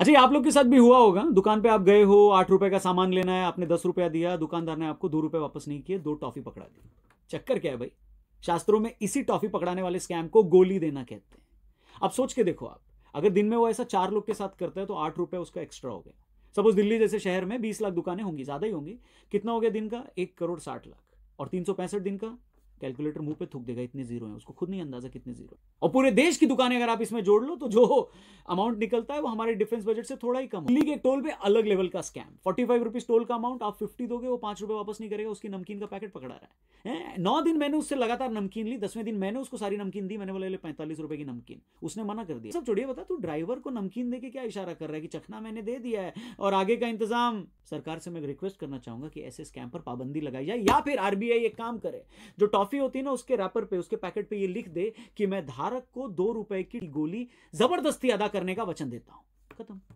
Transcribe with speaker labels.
Speaker 1: अच्छा ये आप लोग के साथ भी हुआ होगा दुकान पे आप गए हो आठ रुपए का सामान लेना है आपने दस रुपया दिया दुकानदार ने आपको दो रुपये वापस नहीं किए दो टॉफी पकड़ा दी चक्कर क्या है भाई शास्त्रों में इसी टॉफी पकड़ाने वाले स्कैम को गोली देना कहते हैं अब सोच के देखो आप अगर दिन में वो ऐसा चार लोग के साथ करता है तो आठ रुपये उसका एक्स्ट्रा हो गया सपोज दिल्ली जैसे शहर में बीस लाख दुकानें होंगी ज़्यादा ही होंगी कितना हो गया दिन का एक करोड़ साठ लाख और तीन दिन का कैलकुलेटर मुंह पे थूक देगा इतने जीरो हैं उसको खुद नहीं अंदाजा कितने जीरो है और पूरे देश की दुकानें अगर आप इसमें जोड़ लो तो जो अमाउंट निकलता है वो हमारे डिफेंस बजट से थोड़ा ही कम दिल्ली के टोल पे अलग लेवल का scam forty five rupees toll का अमाउंट आप फिफ्टी दोगे वो पांच रुपए वापस नहीं करेगा उसकी नमकीन का पैकेट पकड़ा रहा है नौ दिन मैंने उससे लगातार नमकीन ली दसवें दिन मैंने उसको सारी नमकीन दी मैंने बोले पैंतालीस रुपए की नमकीन उसने मना कर दिया सब छोड़िए बता तू ड्राइवर को नमकीन देकर क्या इशारा कर रहा है कि चखना मैंने दे दिया है और आगे का इंतजाम सरकार से मैं रिक्वेस्ट करना चाहूंगा कि ऐसे स्कैम पर पाबंदी लगाई जाए या फिर आरबीआई एक काम करे जो टॉफी होती है ना उसके रैपर पे उसके पैकेट पे ये लिख दे कि मैं धारक को दो रुपए की गोली जबरदस्ती अदा करने का वचन देता
Speaker 2: हूं खत्म